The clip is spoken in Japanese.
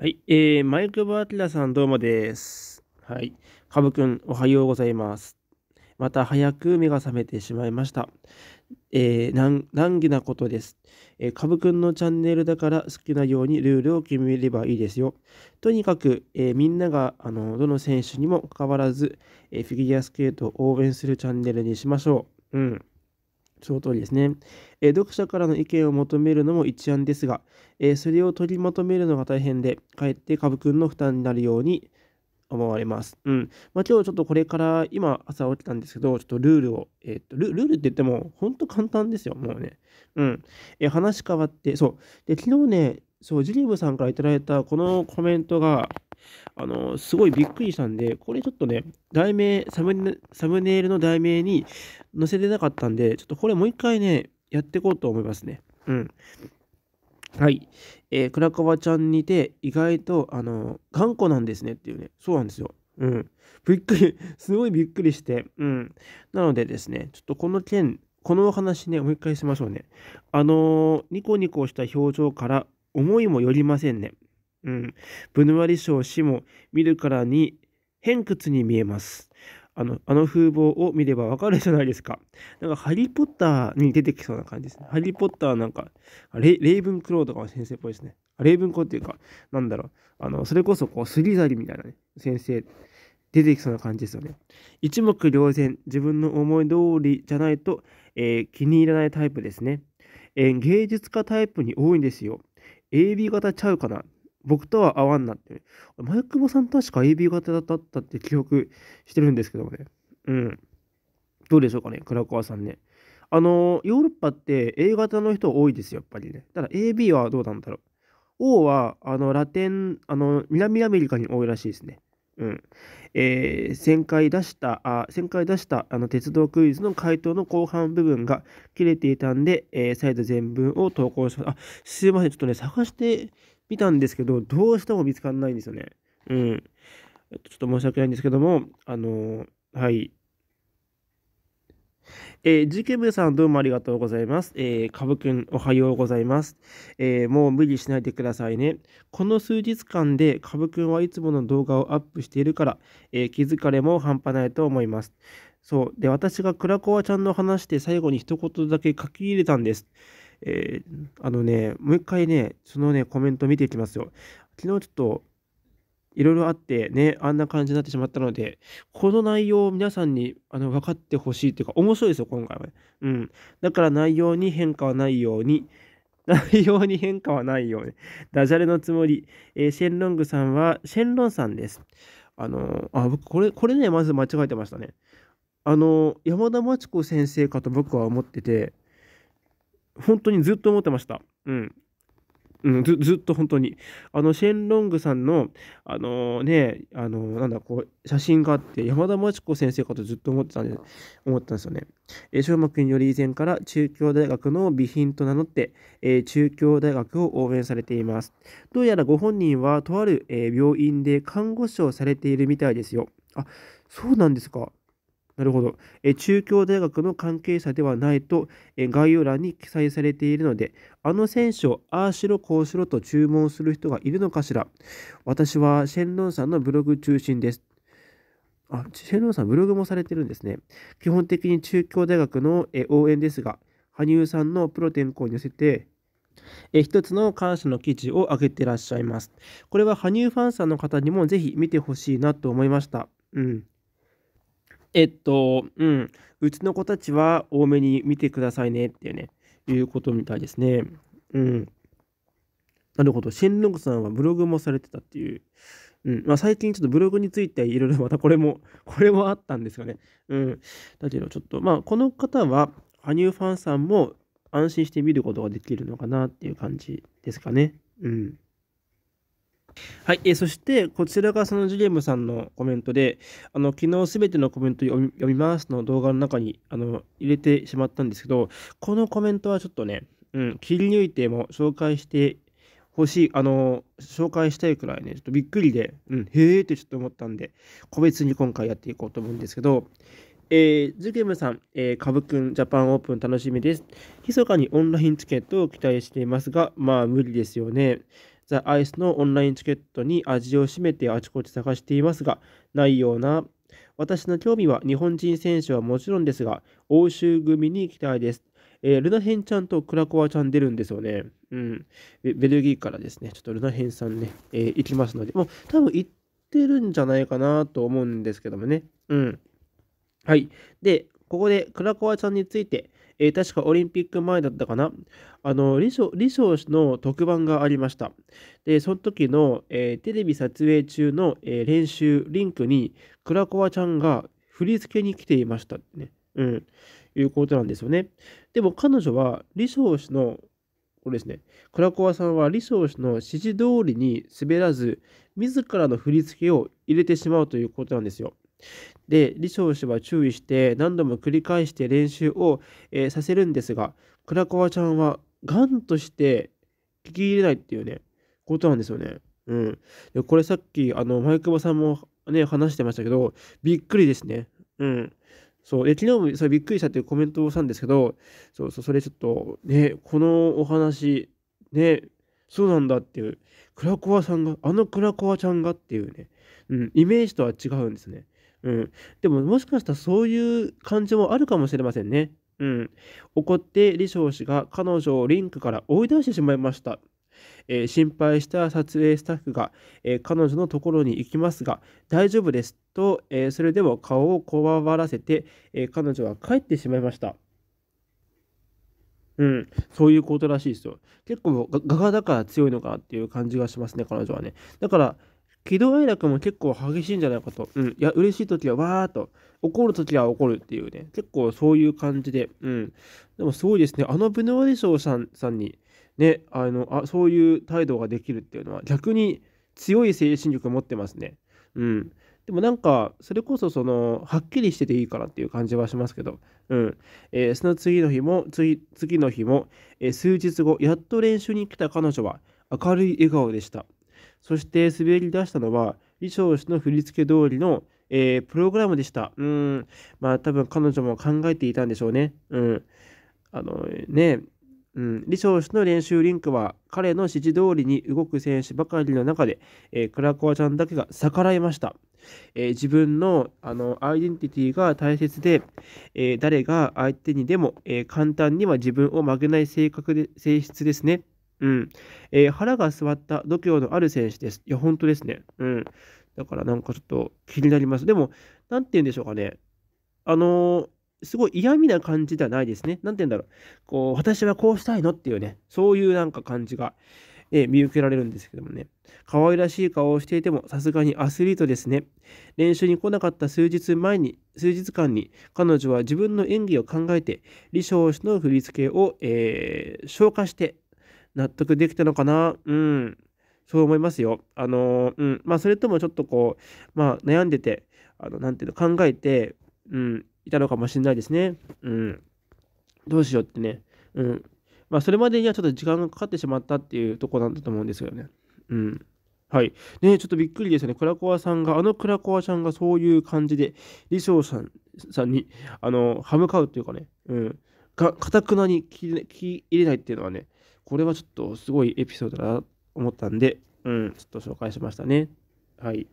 はい、えー、マイクバーテラさんどうもです。はい、カブくんおはようございます。また早く目が覚めてしまいました。えー、難難儀なことです。えー、カブくんのチャンネルだから好きなようにルールを決めればいいですよ。とにかく、えー、みんながあのどの選手にもかかわらず、えー、フィギュアスケートを応援するチャンネルにしましょう。うん。その通りですね、えー、読者からの意見を求めるのも一案ですが、えー、それを取りまとめるのが大変で、かえって株くんの負担になるように思われます。うん。まあ、今日ちょっとこれから、今朝起きたんですけど、ちょっとルールを、えー、っとル、ルールって言っても、ほんと簡単ですよ、もうね。うん。えー、話変わって、そう。で、昨日ね、そう、ジュリブさんから頂いたこのコメントが、あのー、すごいびっくりしたんで、これちょっとね、題名サム、サムネイルの題名に載せてなかったんで、ちょっとこれもう一回ね、やっていこうと思いますね。うん。はい。えー、クラちゃんにて、意外と、あのー、頑固なんですねっていうね、そうなんですよ。うん。びっくり、すごいびっくりして、うん。なのでですね、ちょっとこの件、このお話ね、もう一回しましょうね。あのー、ニコニコした表情から思いもよりませんね。うん。ブヌワリ賞死も見るからに偏屈に見えます。あの、あの風貌を見ればわかるじゃないですか。なんか、ハリー・ポッターに出てきそうな感じですね。ハリー・ポッターなんか、レレイブン・クローとかの先生っぽいですね。レイヴン・コーっていうか、なんだろう。あの、それこそ、こう、スリザリみたいなね、先生、出てきそうな感じですよね。一目瞭然、自分の思い通りじゃないと、えー、気に入らないタイプですね、えー、芸術家タイプに多いんですよ。AB 型ちゃうかな僕とは合わんなって。前久保さん確か AB 型だったって記憶してるんですけどもね。うん。どうでしょうかね、倉川さんね。あの、ヨーロッパって A 型の人多いですよ、やっぱりね。ただ AB はどうなんだろう。O は、あの、ラテン、あの、南アメリカに多いらしいですね。うん。えー、旋回出した、あ、先回出した、あの、鉄道クイズの回答の後半部分が切れていたんで、えー、再度全文を投稿しました。あ、すいません。ちょっとね、探して、見たんですけど、どうしても見つかんないんですよね。うん。ちょっと申し訳ないんですけども、あのはい。えー、GKM さんどうもありがとうございます。えー、かぶくんおはようございます。えー、もう無理しないでくださいね。この数日間でかぶくんはいつもの動画をアップしているから、えー、気かれも半端ないと思います。そう。で、私がクラコアちゃんの話で最後に一言だけ書き入れたんです。えー、あのね、もう一回ね、そのね、コメント見ていきますよ。昨日ちょっと、いろいろあってね、あんな感じになってしまったので、この内容を皆さんにあの分かってほしいというか、面白いですよ、今回は、うん。だから内容に変化はないように、内容に変化はないように。ダジャレのつもり。えー、シェンロングさんは、シェンロンさんです。あのー、あ、僕、これ、これね、まず間違えてましたね。あのー、山田真知子先生かと僕は思ってて、本当にずっと思ってました。うん。うん、ずずっと本当に。あの、シェン・ロングさんの、あのー、ね、あのー、なんだ、こう、写真があって、山田真知子先生かとずっと思ってたんで、思ったんですよね。えー、小学により以前から中京大学の備品と名乗って、えー、中京大学を応援されています。どうやらご本人は、とある、え病院で看護師をされているみたいですよ。あ、そうなんですか。なるほど。え中京大学の関係者ではないとえ概要欄に記載されているので、あの選手をああしろこうしろと注文する人がいるのかしら。私はシェンロンさんのブログ中心です。あ、シェンロンさんブログもされてるんですね。基本的に中京大学のえ応援ですが、羽生さんのプロ転向に寄せて、え一つの感謝の記事を挙げてらっしゃいます。これは羽生ファンさんの方にもぜひ見てほしいなと思いました。うん。えっと、うん、うちの子たちは多めに見てくださいねっていうね、いうことみたいですね。うん。なるほど。シェングさんはブログもされてたっていう。うんまあ、最近ちょっとブログについていろいろ またこれも、これもあったんですよね。うん。だけどちょっと、まあこの方は、羽生ファンさんも安心して見ることができるのかなっていう感じですかね。うん。はい、えー、そしてこちらがそのジュゲムさんのコメントで、あの昨日すべてのコメント読みますの動画の中にあの入れてしまったんですけど、このコメントはちょっとね、うん、切り抜いても紹介してほしい、あの、紹介したいくらいね、ちょっとびっくりで、うん、へえってちょっと思ったんで、個別に今回やっていこうと思うんですけど、えー、ズゲムさん、えー、カくん、ジャパンオープン楽しみです。密かにオンラインチケットを期待していますが、まあ無理ですよね。ザ・アイスのオンラインチケットに味を占めてあちこち探していますが、ないような私の興味は日本人選手はもちろんですが、欧州組に行きたいです。えー、ルナヘンちゃんとクラコワちゃん出るんですよね。うん。ベルギーからですね、ちょっとルナヘンさんね、えー、行きますので、もう多分行ってるんじゃないかなと思うんですけどもね。うん。はい。で、ここでクラコワちゃんについて、えー、確かオリンピック前だったかな、あの、李翔氏の特番がありました。で、その時の、えー、テレビ撮影中の、えー、練習リンクに、クラコワちゃんが振り付けに来ていましたね。うん。いうことなんですよね。でも彼女は、李翔氏のこれですね。クラコワさんは李承氏の指示通りに滑らず、自らの振り付けを入れてしまうということなんですよ。で李承氏は注意して何度も繰り返して練習を、えー、させるんですが倉川ちゃんはガンとして聞き入れないっていうねことなんですよね。うん、でこれさっきあの前久保さんもね話してましたけどびっくりですね。うん、そうで昨日もそれびっくりしたっていうコメントをしたんですけどそうそうそれちょっとねこのお話ねそうなんだっていう倉川さんがあの倉川ちゃんがっていうね、うん、イメージとは違うんですね。うん。でも、もしかしたらそういう感じもあるかもしれませんね。うん。怒って李承氏が彼女をリンクから追い出してしまいました。えー、心配した撮影スタッフが、えー、彼女のところに行きますが大丈夫ですと、えー、それでも顔をこわばらせて、え彼女は帰ってしまいました。うん、そういうことらしいですよ。結構、画家だから強いのかなっていう感じがしますね、彼女はね。だから、喜怒哀楽も結構激しいんじゃないかと。うん。いや、嬉しい時はわーっと。怒る時は怒るっていうね。結構そういう感じで。うん。でもすごいですね。あのブノワリショーさんさんに、ね、あの、あ、そういう態度ができるっていうのは、逆に強い精神力を持ってますね。うん。でもなんか、それこそその、はっきりしてていいからっていう感じはしますけど、うん。えー、その次の日も、次次の日も、えー、数日後、やっと練習に来た彼女は、明るい笑顔でした。そして滑り出したのは、衣装氏の振り付け通りの、えー、プログラムでした。うん。まあ多分彼女も考えていたんでしょうね。うん。あのね、うん、李承氏の練習リンクは彼の指示通りに動く選手ばかりの中で、えー、クラコワちゃんだけが逆らいました。えー、自分のあのアイデンティティが大切で、えー、誰が相手にでも、え簡単には自分を曲げない性格で性質ですね。うん。えー、腹が据わった度胸のある選手です。いや、本当ですね。うん。だからなんかちょっと気になります。でも、なんて言うんでしょうかね。あのー、すごい嫌味な感じではないですね。なんて言うんだろう。こう、私はこうしたいのっていうね、そういうなんか感じが、えー、見受けられるんですけどもね。可愛らしい顔をしていても、さすがにアスリートですね。練習に来なかった数日前に、数日間に、彼女は自分の演技を考えて、李承氏の振り付けを、えー、消化して、納得できたのかなうん。そう思いますよ。あの、うん。まあ、それともちょっとこう、まあ、悩んでて、あの、なていうの、考えて、うん、いたのかもしれないですね。うん。どうしようってね。うん。まあ、それまでにはちょっと時間がかかってしまったっていうとこなんだと思うんですよね。うん。はい。ねちょっとびっくりですよね。クラコアさんが、あのクラコアさんがそういう感じで、李想さんさんに、あの、歯向かうというかね、うん。か、かたくなに切り入れないっていうのはね、これはちょっとすごいエピソードだなと思ったんで、うん、ちょっと紹介しましたね。はい。